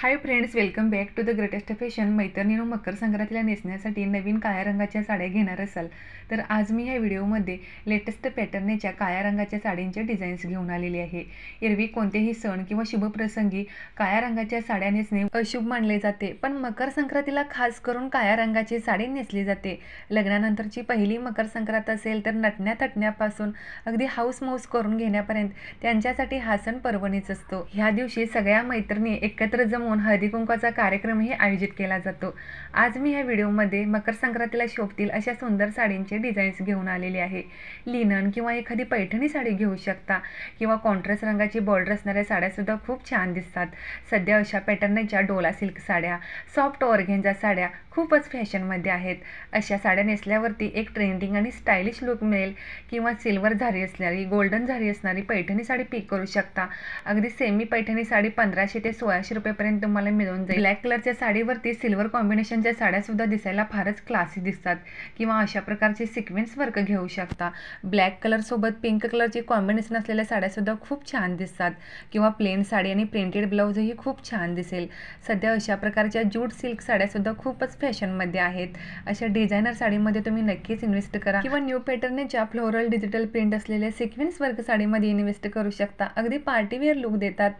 high friends welcome back to the greatest fashion मैत्रिणीनं मकर संक्रांतीला नेसण्यासाठी नवीन काळ्या रंगाच्या साड्या घेणार असाल तर आज मी ह्या व्हिडिओमध्ये लेटेस्ट पॅटर्नेच्या काळ्या रंगाच्या साड्यांच्या डिझाईन्स घेऊन आलेली आहे एरवी कोणतेही सण किंवा शुभप्रसंगी काळ्या रंगाच्या साड्या नेसणे अशुभ मानले जाते पण मकर संक्रांतीला खास करून काळ्या रंगाची साडी नेसली जाते लग्नानंतरची पहिली मकर संक्रांत असेल तर नटण्या तटण्यापासून अगदी हाऊस माऊस करून घेण्यापर्यंत त्यांच्यासाठी हा सण पर्वणीच असतो ह्या दिवशी सगळ्या मैत्रिणी एकत्र जमून होऊन हळदीकुंकवाचा कार्यक्रमही आयोजित केला जातो आज मी ह्या व्हिडिओमध्ये मकर संक्रांतीला शोभतील अशा सुंदर साडींचे डिझाईन्स घेऊन आलेले आहे लिनन किंवा एखादी पैठणी साडी घेऊ शकता किंवा कॉन्ट्रेस रंगाची बॉर्डर असणाऱ्या साड्यासुद्धा खूप छान दिसतात सध्या अशा पॅटर्नच्या डोला सिल्क साड्या सॉफ्ट ओरघेंजा साड्या खूपच फॅशनमध्ये आहेत अशा साड्या नेसल्यावरती एक ट्रेंडिंग आणि स्टायलिश लुक मिळेल किंवा सिल्वर झारी असणारी गोल्डन झारी असणारी पैठणी साडी पिक करू शकता अगदी सेमी पैठणी साडी पंधराशे ते सोळाशे रुपयेपर्यंत तुम्हाला मिळून जाईल ब्लॅक कलरच्या साडीवरती सिल्वर कॉम्बिनेशनच्या साड्यासुद्धा दिसायला फारच क्लासी दिसतात किंवा अशा प्रकारचे सिक्वेन्स वर्क घेऊ शकता ब्लॅक कलरसोबत पिंक कलरची कॉम्बिनेशन असलेल्या साड्यासुद्धा खूप छान दिसतात किंवा प्लेन साडी आणि प्रिंटेड ब्लाऊजही खूप छान दिसेल सध्या अशा प्रकारच्या जूट सिल्क साड्यासुद्धा खूपच फॅशनमध्ये आहेत अशा डिझायनर साडीमध्ये तुम्ही नक्कीच इन्व्हेस्ट करा किंवा न्यू ज्या फ्लोरल डिजिटल प्रिंट असलेल्या सिक्वेन्स वर्क साडीमध्ये इन्व्हेस्ट करू शकता अगदी पार्टीवेअर लुक देतात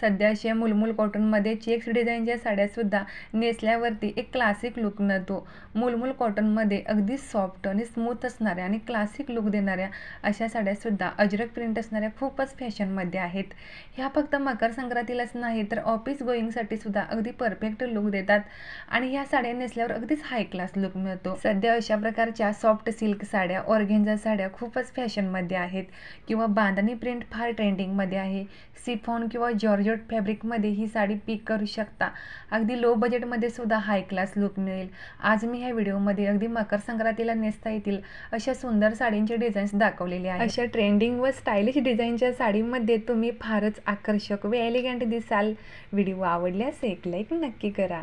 सध्या असे मुलमुल कॉटनमध्ये अशी डिझाईनच्या साड्यासुद्धा नेसल्यावरती एक क्लासिक लुक मिळतो मूलमूल कॉटनमध्ये अगदी सॉफ्ट आणि स्मूथ असणाऱ्या आणि क्लासिक लुक देणाऱ्या अशा साड्यासुद्धा अजरक प्रिंट असणाऱ्या खूपच फॅशनमध्ये आहेत ह्या फक्त मकर संक्रांतीलाच नाही तर ऑफिस गोईंगसाठी सुद्धा अगदी परफेक्ट लुक देतात आणि ह्या साड्या नेसल्यावर अगदीच हाय क्लास लुक मिळतो सध्या अशा प्रकारच्या सॉफ्ट सिल्क साड्या ऑर्गेंजा साड्या खूपच फॅशनमध्ये आहेत किंवा बांधणी प्रिंट फार ट्रेंडिंगमध्ये आहे सिफॉन किंवा फॅब्रिक फॅब्रिकमध्ये ही साडी पिक करू शकता अगदी लो बजेटमध्ये सुद्धा हाय क्लास लुक मिळेल आज मी ह्या व्हिडिओमध्ये अगदी मकर संक्रांतीला नेसता येतील अशा सुंदर साडींचे डिझाईन्स दाखवलेले आहे अशा ट्रेंडिंग व स्टायलिश डिझाईनच्या साडीमध्ये तुम्ही फारच आकर्षक व एलिगंट दिसाल व्हिडिओ आवडल्यास एक लाईक नक्की करा